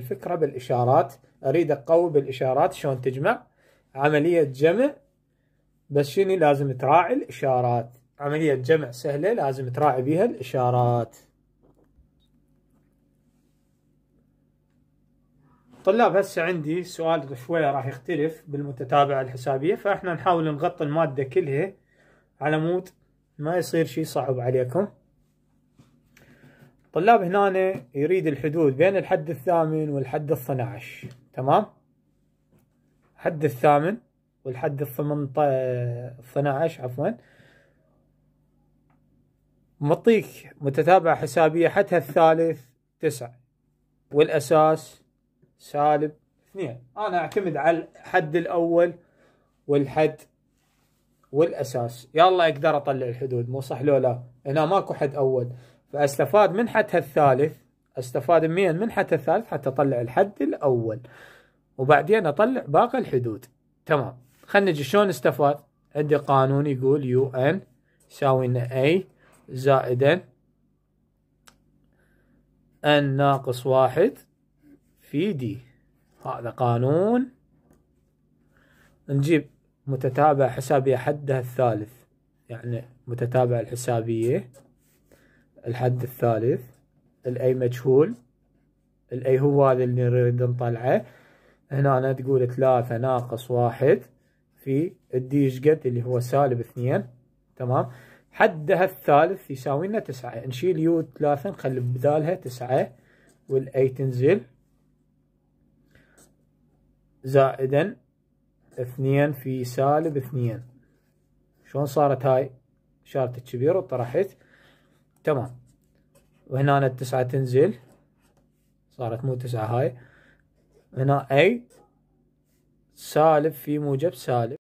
الفكرة بالإشارات أريد أقوي بالإشارات شلون تجمع عملية جمع بس شنو لازم تراعي الإشارات عملية جمع سهلة لازم تراعي بيها الإشارات طلاب هسه عندي سؤال شوية راح يختلف بالمتتابعة الحسابية فاحنا نحاول نغطي المادة كلها على مود ما يصير شيء صعب عليكم طلاب هنا يريد الحدود بين الحد الثامن والحد الثناعش عشر تمام حد الثامن والحد الثمنطاعش عشر عفوا معطيك متتابعة حسابية حدها الثالث تسعة والأساس سالب اثنين أنا أعتمد على الحد الأول والحد والأساس يلا أقدر أطلع الحدود مو صح لو لا هنا ماكو حد أول فاستفاد من حتى الثالث استفاد من حتى الثالث حتى اطلع الحد الاول وبعدين اطلع باقي الحدود تمام خلينا نجي شلون استفاد عندي قانون يقول يو ان يساوي ان اي زائد ان ناقص واحد في دي هذا قانون نجيب متتابع حسابية حدها الثالث يعني متتابع الحسابية الحد الثالث الاي مجهول الاي هو هذا اللي نريد نطلعه هنا أنا تقول ثلاثة ناقص واحد في الدي ايش قد اللي هو سالب اثنين تمام حدها الثالث يساوي لنا تسعة نشيل يو ثلاثة نخلي بدالها تسعة والاي تنزل زائدا اثنين في سالب اثنين شلون صارت هاي شارة الكبير وطرحت تمام وهنا التسعة تنزل صارت مو تسعة هاي هنا أي سالب في موجب سالب